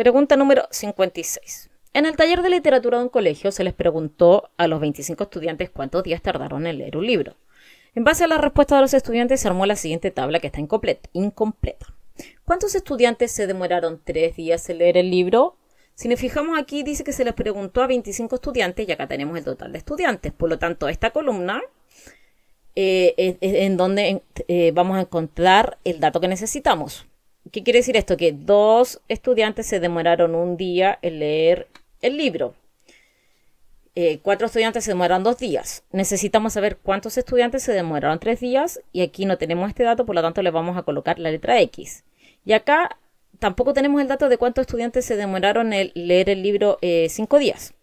Pregunta número 56. En el taller de literatura de un colegio se les preguntó a los 25 estudiantes cuántos días tardaron en leer un libro. En base a la respuesta de los estudiantes se armó la siguiente tabla que está incompleta. ¿Cuántos estudiantes se demoraron tres días en leer el libro? Si nos fijamos aquí dice que se les preguntó a 25 estudiantes y acá tenemos el total de estudiantes. Por lo tanto, esta columna eh, es, en donde eh, vamos a encontrar el dato que necesitamos. ¿Qué quiere decir esto? Que dos estudiantes se demoraron un día en leer el libro. Eh, cuatro estudiantes se demoraron dos días. Necesitamos saber cuántos estudiantes se demoraron tres días y aquí no tenemos este dato, por lo tanto le vamos a colocar la letra X. Y acá tampoco tenemos el dato de cuántos estudiantes se demoraron en leer el libro eh, cinco días.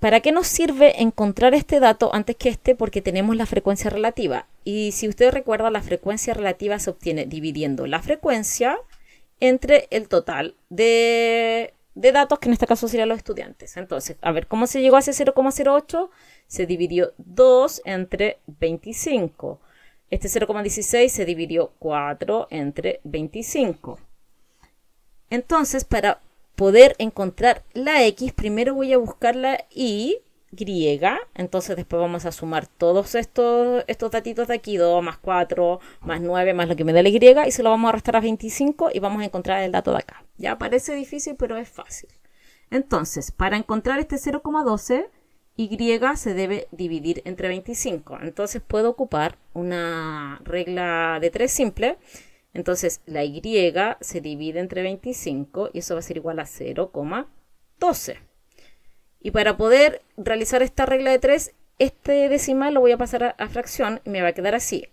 ¿Para qué nos sirve encontrar este dato antes que este? Porque tenemos la frecuencia relativa. Y si usted recuerda, la frecuencia relativa se obtiene dividiendo la frecuencia entre el total de, datos, que en este caso serían los estudiantes. Entonces, a ver, ¿cómo se llegó a ese 0,08? Se dividió 2 entre 25. Este 0,16 se dividió 4 entre 25. Entonces, para poder encontrar la X, primero voy a buscar la Y griega, entonces después vamos a sumar todos estos, estos datitos de aquí, 2 más 4 más 9 más lo que me da la y, y se lo vamos a arrastrar a 25 y vamos a encontrar el dato de acá. Ya parece difícil, pero es fácil. Entonces, para encontrar este 0,12, y se debe dividir entre 25. Entonces puedo ocupar una regla de 3 simple. Entonces la y se divide entre 25 y eso va a ser igual a 0,12. Y para poder realizar esta regla de 3, este decimal lo voy a pasar a, fracción y me va a quedar así.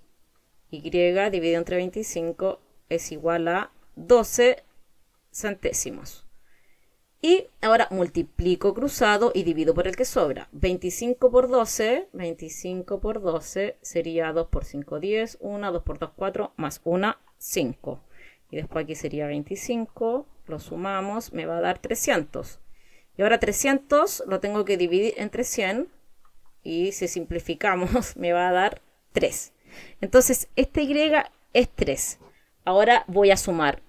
Y dividido entre 25 es igual a 12 centésimos. Y ahora multiplico cruzado y divido por el que sobra. 25 por 12, 25 por 12 sería 2 por 5, 10, 1, 2 por 2, 4, más 1, 5. Y después aquí sería 25, lo sumamos, me va a dar 300. Y ahora 300 lo tengo que dividir entre 100 y si simplificamos me va a dar 3. Entonces este Y es 3. Ahora voy a sumar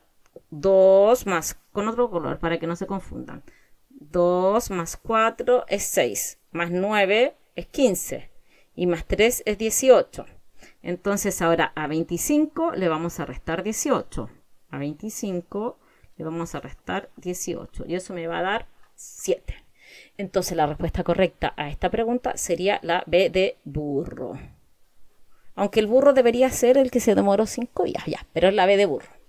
2 más, con otro color para que no se confundan. 2 más 4 es 6, más 9 es 15 y más 3 es 18. Entonces ahora a 25 le vamos a restar 18. A 25 le vamos a restar 18 y eso me va a dar 7. Entonces la respuesta correcta a esta pregunta sería la B de burro. Aunque el burro debería ser el que se demoró 5 días, ya, pero es la B de burro.